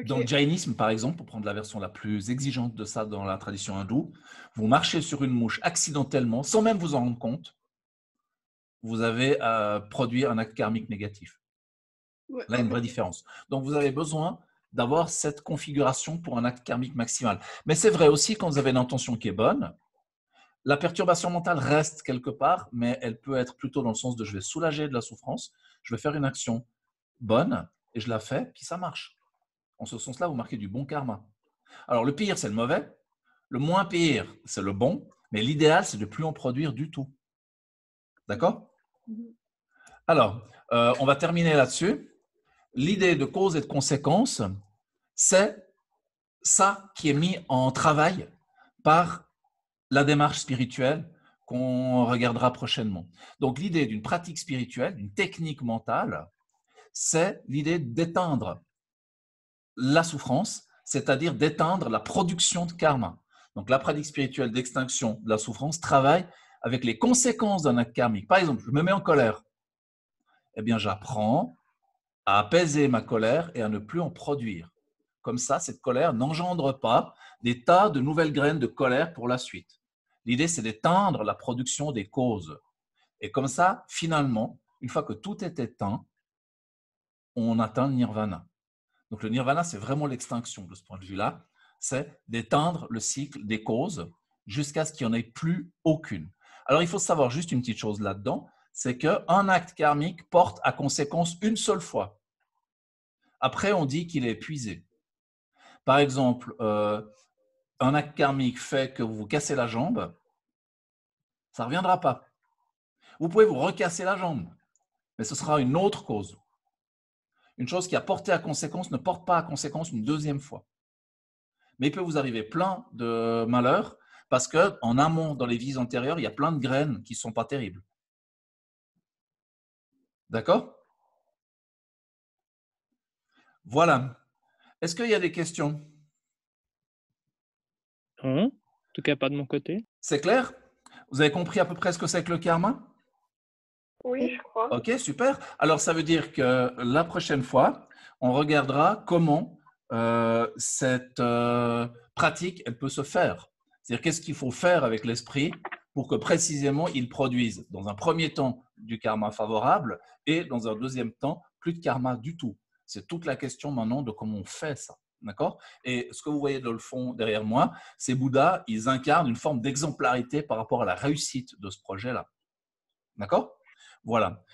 Dans le jainisme, par exemple, pour prendre la version la plus exigeante de ça dans la tradition hindoue, vous marchez sur une mouche accidentellement, sans même vous en rendre compte, vous avez produit un acte karmique négatif. Là, une vraie différence. Donc, vous avez besoin d'avoir cette configuration pour un acte karmique maximal. Mais c'est vrai aussi quand vous avez une intention qui est bonne, la perturbation mentale reste quelque part, mais elle peut être plutôt dans le sens de je vais soulager de la souffrance, je vais faire une action bonne et je la fais, puis ça marche. En ce sens-là, vous marquez du bon karma. Alors le pire, c'est le mauvais, le moins pire, c'est le bon, mais l'idéal, c'est de plus en produire du tout. D'accord mm-hmm. Alors, euh, on va terminer là-dessus l'idée de cause et de conséquence, c'est ça qui est mis en travail par la démarche spirituelle qu'on regardera prochainement. Donc l'idée d'une pratique spirituelle, une technique mentale, c'est l'idée d'éteindre la souffrance, c'est-à-dire d'éteindre la production de karma. Donc la pratique spirituelle d'extinction de la souffrance travaille avec les conséquences d'un acte karmique. Par exemple, je me mets en colère. Eh bien, j'apprends à apaiser ma colère et à ne plus en produire. Comme ça, cette colère n'engendre pas des tas de nouvelles graines de colère pour la suite. L'idée, c'est d'éteindre la production des causes. Et comme ça, finalement, une fois que tout est éteint, on atteint le nirvana. Donc le nirvana, c'est vraiment l'extinction de ce point de vue-là. C'est d'éteindre le cycle des causes jusqu'à ce qu'il n'y en ait plus aucune. Alors il faut savoir juste une petite chose là-dedans, c'est qu'un acte karmique porte à conséquence une seule fois après, on dit qu'il est épuisé. Par exemple, euh, un acte karmique fait que vous vous cassez la jambe, ça ne reviendra pas. Vous pouvez vous recasser la jambe, mais ce sera une autre cause. Une chose qui a porté à conséquence ne porte pas à conséquence une deuxième fois. Mais il peut vous arriver plein de malheurs parce que en amont, dans les vies antérieures, il y a plein de graines qui ne sont pas terribles. D'accord voilà. Est-ce qu'il y a des questions en tout cas pas de mon côté. C'est clair Vous avez compris à peu près ce que c'est que le karma Oui, je crois. Ok, super. Alors ça veut dire que la prochaine fois, on regardera comment euh, cette euh, pratique, elle peut se faire. C'est-à-dire qu'est-ce qu'il faut faire avec l'esprit pour que précisément il produise dans un premier temps du karma favorable et dans un deuxième temps plus de karma du tout. C'est toute la question maintenant de comment on fait ça. D'accord Et ce que vous voyez dans le fond derrière moi, ces Bouddhas, ils incarnent une forme d'exemplarité par rapport à la réussite de ce projet-là. D'accord Voilà.